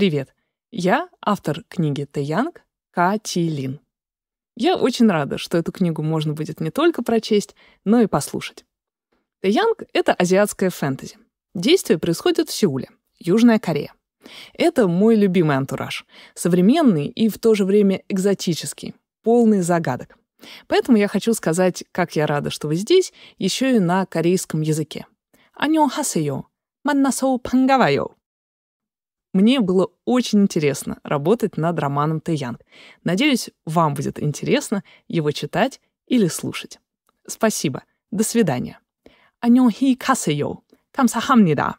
Привет! Я автор книги «Тэ Янг» Кати Лин. Я очень рада, что эту книгу можно будет не только прочесть, но и послушать. «Тэ Янг» — это азиатская фэнтези. Действие происходит в Сеуле, Южная Корея. Это мой любимый антураж. Современный и в то же время экзотический, полный загадок. Поэтому я хочу сказать, как я рада, что вы здесь, еще и на корейском языке. Анё хасеё, маннасоу пангавайо. Мне было очень интересно работать над романом Тэ Надеюсь, вам будет интересно его читать или слушать. Спасибо. До свидания. 안녕히 가세요. 감사합니다.